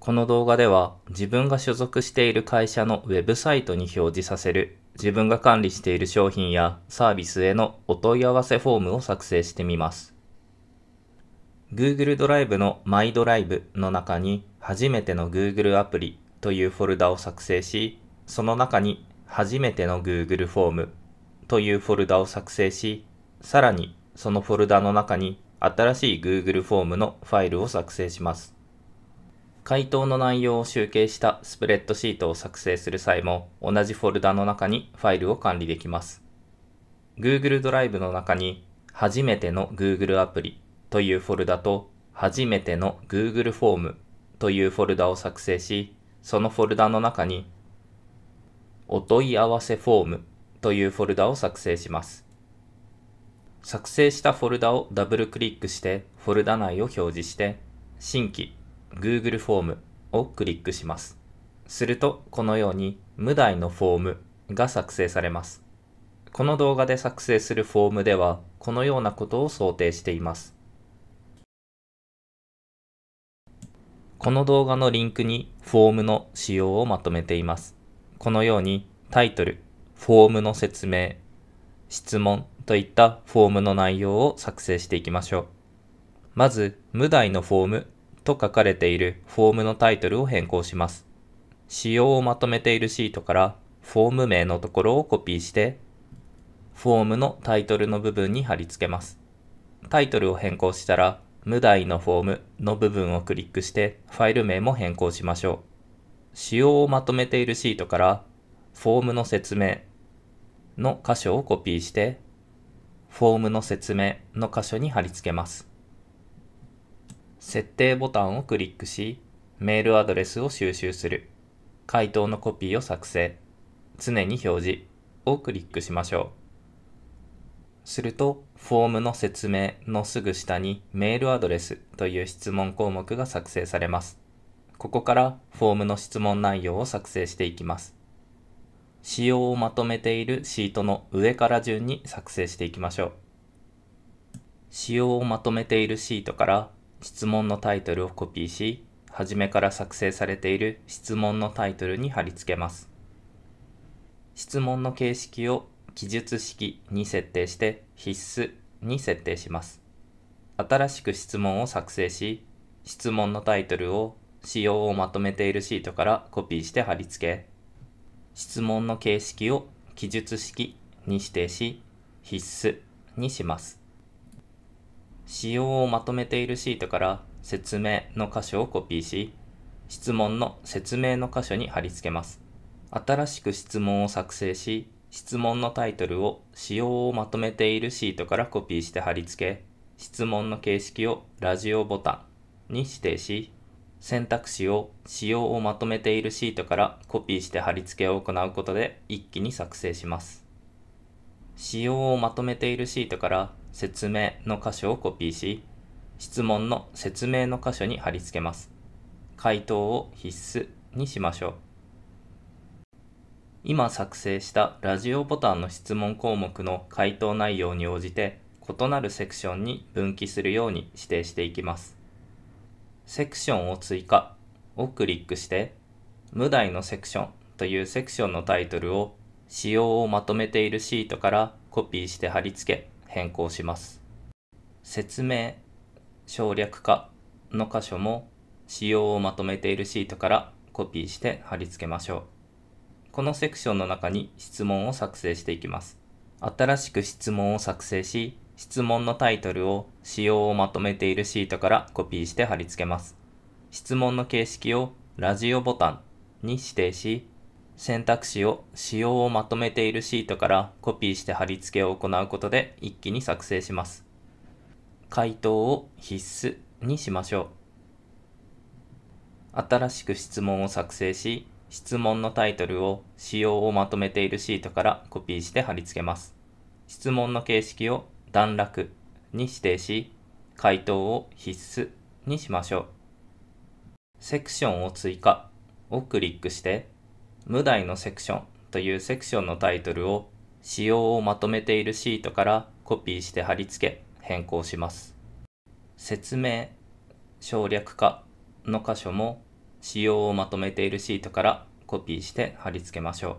この動画では自分が所属している会社のウェブサイトに表示させる自分が管理している商品やサービスへのお問い合わせフォームを作成してみます。Google ドライブの My ドライブの中に初めての Google アプリというフォルダを作成し、その中に初めての Google フォームというフォルダを作成し、さらにそのフォルダの中に新しい Google フォームのファイルを作成します。回答の内容を集計したスプレッドシートを作成する際も同じフォルダの中にファイルを管理できます。Google ドライブの中に初めての Google アプリというフォルダと初めての Google フォームというフォルダを作成し、そのフォルダの中にお問い合わせフォームというフォルダを作成します。作成したフォルダをダブルクリックしてフォルダ内を表示して新規 Google フォームをクリックします。すると、このように無題のフォームが作成されます。この動画で作成するフォームでは、このようなことを想定しています。この動画のリンクにフォームの仕様をまとめています。このようにタイトル、フォームの説明、質問といったフォームの内容を作成していきましょう。まず、無題のフォームと書かれているフォームのタイトルを変更します。仕様をまとめているシートからフォーム名のところをコピーして、フォームのタイトルの部分に貼り付けます。タイトルを変更したら、無題のフォームの部分をクリックしてファイル名も変更しましょう。仕様をまとめているシートからフォームの説明の箇所をコピーしてフォームの説明の箇所に貼り付けます。設定ボタンをクリックし、メールアドレスを収集する、回答のコピーを作成、常に表示をクリックしましょう。すると、フォームの説明のすぐ下にメールアドレスという質問項目が作成されます。ここからフォームの質問内容を作成していきます。仕様をまとめているシートの上から順に作成していきましょう。仕様をまとめているシートから質問のタイトルをコピーし、初めから作成されている質問のタイトルに貼り付けます。質問の形式を記述式に設定して必須に設定します。新しく質問を作成し、質問のタイトルを仕様をまとめているシートからコピーして貼り付け、質問の形式を記述式に指定し、必須にします。使用をまとめているシートから説明の箇所をコピーし、質問の説明の箇所に貼り付けます。新しく質問を作成し、質問のタイトルを使用をまとめているシートからコピーして貼り付け、質問の形式をラジオボタンに指定し、選択肢を使用をまとめているシートからコピーして貼り付けを行うことで一気に作成します。使用をまとめているシートから説明の箇所をコピーし、質問の説明の箇所に貼り付けます。回答を必須にしましょう。今作成したラジオボタンの質問項目の回答内容に応じて異なるセクションに分岐するように指定していきます。セクションを追加をクリックして、無題のセクションというセクションのタイトルを使用をまとめているシートからコピーして貼り付け、変更します。説明、省略化の箇所も仕様をまとめているシートからコピーして貼り付けましょう。このセクションの中に質問を作成していきます。新しく質問を作成し、質問のタイトルを仕様をまとめているシートからコピーして貼り付けます。質問の形式をラジオボタンに指定し、選択肢を仕様をまとめているシートからコピーして貼り付けを行うことで一気に作成します。回答を必須にしましょう。新しく質問を作成し、質問のタイトルを仕様をまとめているシートからコピーして貼り付けます。質問の形式を段落に指定し、回答を必須にしましょう。セクションを追加をクリックして、無題のセクションというセクションのタイトルを仕様をまとめているシートからコピーして貼り付け変更します。説明、省略化の箇所も仕様をまとめているシートからコピーして貼り付けましょう。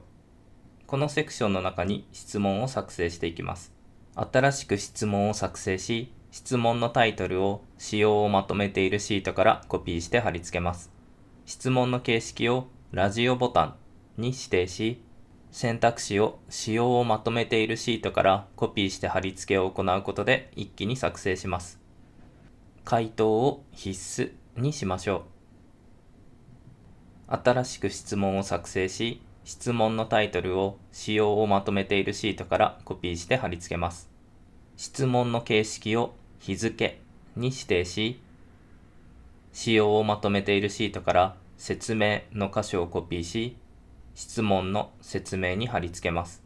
このセクションの中に質問を作成していきます。新しく質問を作成し、質問のタイトルを仕様をまとめているシートからコピーして貼り付けます。質問の形式をラジオボタンに指定し、選択肢を仕様をまとめているシートからコピーして貼り付けを行うことで一気に作成します。回答を必須にしましょう。新しく質問を作成し、質問のタイトルを仕様をまとめているシートからコピーして貼り付けます。質問の形式を日付に指定し、仕様をまとめているシートから説明の箇所をコピーし、質問の説明に貼り付けます。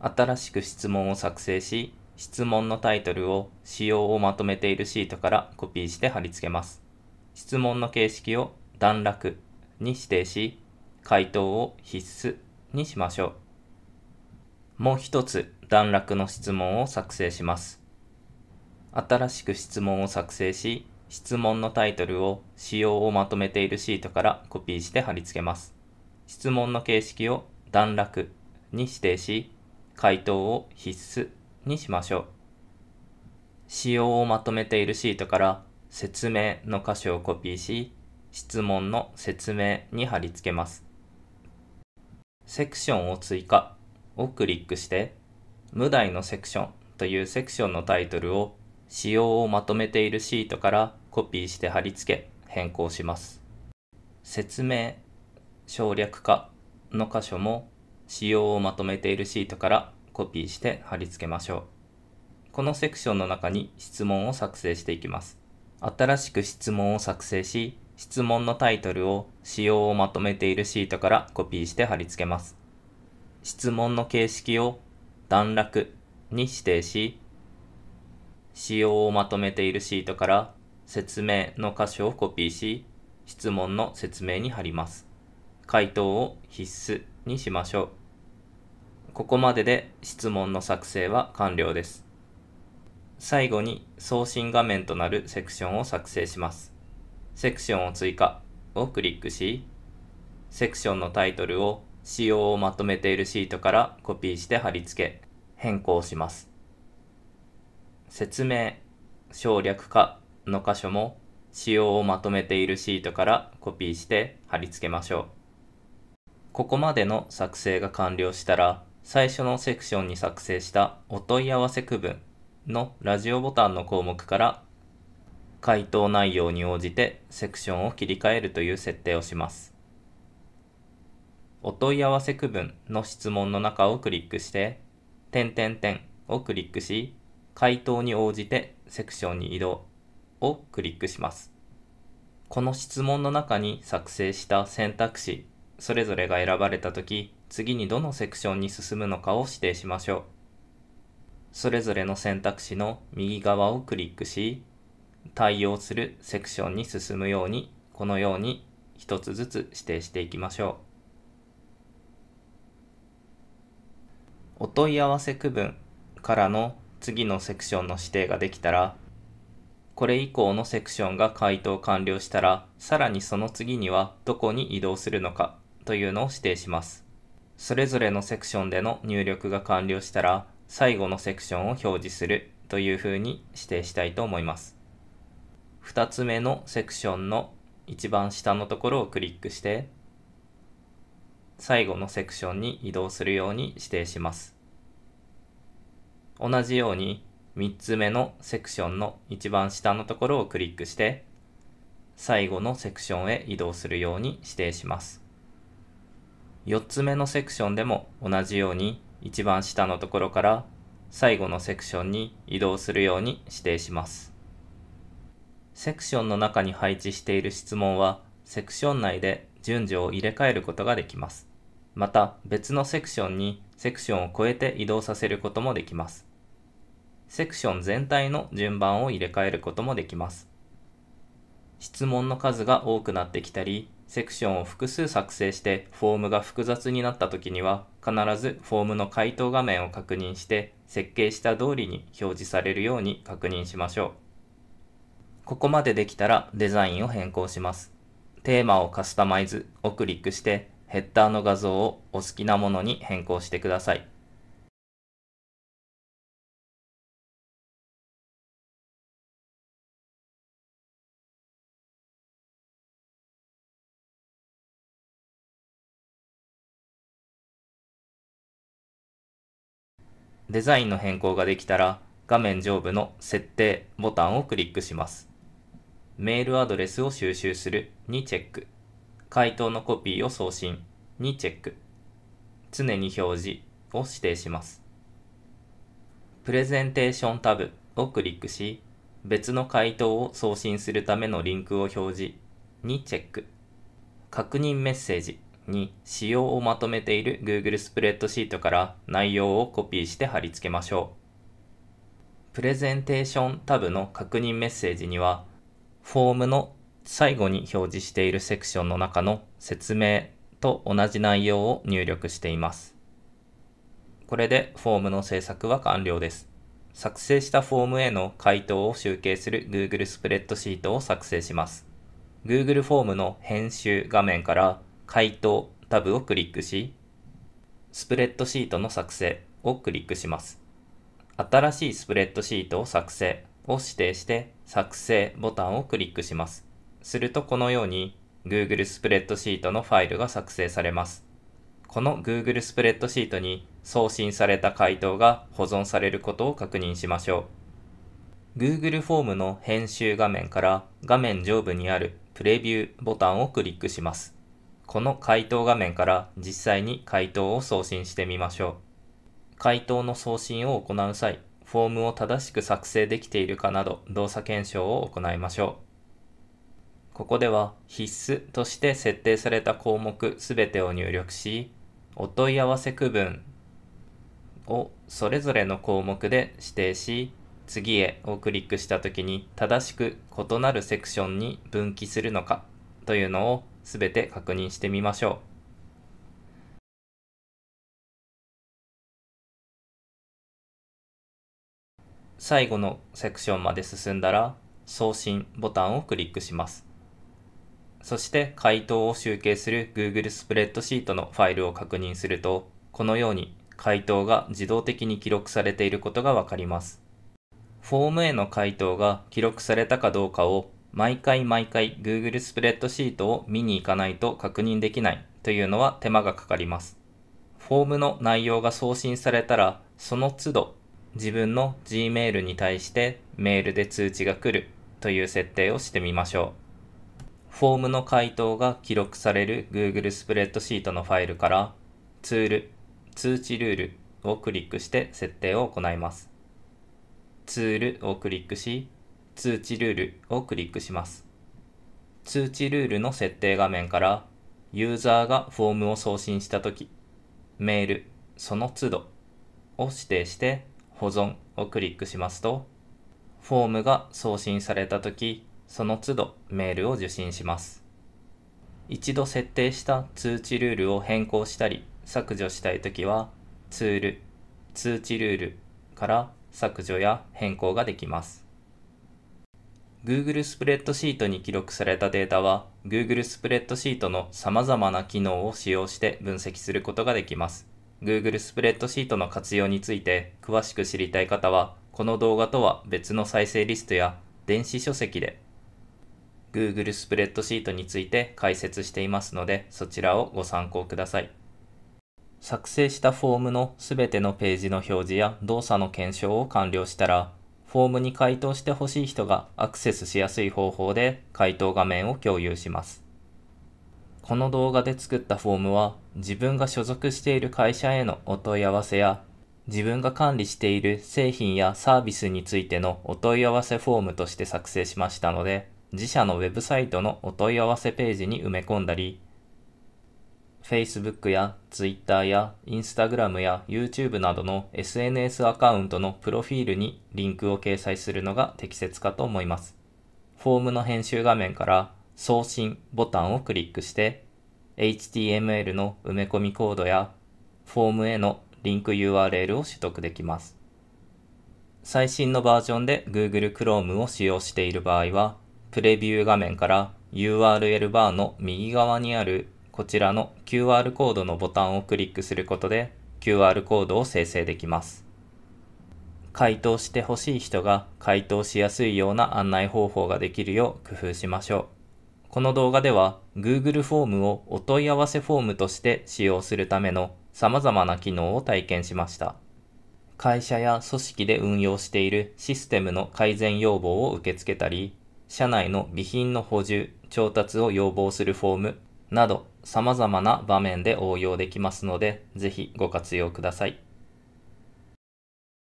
新しく質問を作成し、質問のタイトルを仕様をまとめているシートからコピーして貼り付けます。質問の形式を段落に指定し、回答を必須にしましょう。もう一つ段落の質問を作成します。新しく質問を作成し、質問のタイトルを仕様をまとめているシートからコピーして貼り付けます。質問の形式を段落に指定し、回答を必須にしましょう。仕様をまとめているシートから説明の箇所をコピーし、質問の説明に貼り付けます。セクションを追加をクリックして、無題のセクションというセクションのタイトルを仕様をまとめているシートからコピーして貼り付け変更します。説明省略化の箇所も仕様をまとめているシートからコピーして貼り付けましょう。このセクションの中に質問を作成していきます。新しく質問を作成し、質問のタイトルを仕様をまとめているシートからコピーして貼り付けます。質問の形式を段落に指定し、仕様をまとめているシートから説明の箇所をコピーし、質問の説明に貼ります。回答を必須にしましょう。ここまでで質問の作成は完了です。最後に送信画面となるセクションを作成します。セクションを追加をクリックし、セクションのタイトルを仕様をまとめているシートからコピーして貼り付け、変更します。説明、省略化の箇所も仕様をまとめているシートからコピーして貼り付けましょう。ここまでの作成が完了したら、最初のセクションに作成したお問い合わせ区分のラジオボタンの項目から回答内容に応じてセクションを切り替えるという設定をします。お問い合わせ区分の質問の中をクリックして、点点点をクリックし、回答に応じてセクションに移動をクリックします。この質問の中に作成した選択肢それぞれが選ばれた時、次にどのセクションに進むのかを指定しましょう。それぞれの選択肢の右側をクリックし、対応するセクションに進むように、このように一つずつ指定していきましょう。お問い合わせ区分からの次のセクションの指定ができたら、これ以降のセクションが回答完了したら、さらにその次にはどこに移動するのかというのを指定します。それぞれのセクションでの入力が完了したら、最後のセクションを表示するというふうに指定したいと思います。2つ目のセクションの一番下のところをクリックして、最後のセクションに移動するように指定します。同じように3つ目のセクションの一番下のところをクリックして、最後のセクションへ移動するように指定します。4つ目のセクションでも同じように一番下のところから最後のセクションに移動するように指定します。セクションの中に配置している質問はセクション内で順序を入れ替えることができます。また別のセクションにセクションを超えて移動させることもできます。セクション全体の順番を入れ替えることもできます。質問の数が多くなってきたり、セクションを複数作成してフォームが複雑になった時には必ずフォームの回答画面を確認して設計した通りに表示されるように確認しましょう。ここまでできたらデザインを変更します。テーマをカスタマイズをクリックしてヘッダーの画像をお好きなものに変更してください。デザインの変更ができたら、画面上部の設定ボタンをクリックします。メールアドレスを収集するにチェック。回答のコピーを送信にチェック。常に表示を指定します。プレゼンテーションタブをクリックし、別の回答を送信するためのリンクを表示にチェック。確認メッセージに仕様をまとめている Google スプレッドシートから内容をコピーして貼り付けましょう。プレゼンテーションタブの確認メッセージには、フォームの最後に表示しているセクションの中の説明と同じ内容を入力しています。これでフォームの制作は完了です。作成したフォームへの回答を集計する Google スプレッドシートを作成します。Google フォームの編集画面から回答タブをクリックし、スプレッドシートの作成をクリックします。新しいスプレッドシートを作成を指定して作成ボタンをクリックします。するとこのように Google スプレッドシートのファイルが作成されます。この Google スプレッドシートに送信された回答が保存されることを確認しましょう。Google フォームの編集画面から画面上部にあるプレビューボタンをクリックします。この回答画面から実際に回答を送信してみましょう。回答の送信を行う際、フォームを正しく作成できているかなど動作検証を行いましょう。ここでは必須として設定された項目すべてを入力し、お問い合わせ区分をそれぞれの項目で指定し、次へをクリックした時に正しく異なるセクションに分岐するのかというのをすべて確認してみましょう。最後のセクションまで進んだら送信ボタンをクリックします。そして回答を集計する Google スプレッドシートのファイルを確認すると、このように回答が自動的に記録されていることがわかります。フォームへの回答が記録されたかどうかを毎回毎回 Google スプレッドシートを見に行かないと確認できないというのは手間がかかります。フォームの内容が送信されたら、その都度自分の Gmail に対してメールで通知が来るという設定をしてみましょう。フォームの回答が記録される Google スプレッドシートのファイルからツール、通知ルールをクリックして設定を行います。ツールをクリックし、通知ルールをクリックします。通知ルールの設定画面から、ユーザーがフォームを送信したとき、メール、その都度を指定して保存をクリックしますと、フォームが送信されたとき、その都度メールを受信します。一度設定した通知ルールを変更したり削除したいときは、ツール、通知ルールから削除や変更ができます。Google スプレッドシートに記録されたデータは Google スプレッドシートの様々な機能を使用して分析することができます。Google スプレッドシートの活用について詳しく知りたい方はこの動画とは別の再生リストや電子書籍で Google スプレッドシートについて解説していますのでそちらをご参考ください。作成したフォームのすべてのページの表示や動作の検証を完了したらフォームに回答してほしい人がアクセスしやすい方法で回答画面を共有します。この動画で作ったフォームは自分が所属している会社へのお問い合わせや自分が管理している製品やサービスについてのお問い合わせフォームとして作成しましたので自社のウェブサイトのお問い合わせページに埋め込んだり Facebook や Twitter や Instagram や YouTube などの SNS アカウントのプロフィールにリンクを掲載するのが適切かと思います。フォームの編集画面から送信ボタンをクリックして HTML の埋め込みコードやフォームへのリンク URL を取得できます。最新のバージョンで Google Chrome を使用している場合はプレビュー画面から URL バーの右側にあるこちらの QR コードのボタンをクリックすることで QR コードを生成できます。回答してほしい人が回答しやすいような案内方法ができるよう工夫しましょう。この動画では Google フォームをお問い合わせフォームとして使用するための様々な機能を体験しました。会社や組織で運用しているシステムの改善要望を受け付けたり、社内の備品の補充、調達を要望するフォームなど様々な場面で応用できますので、ぜひご活用ください。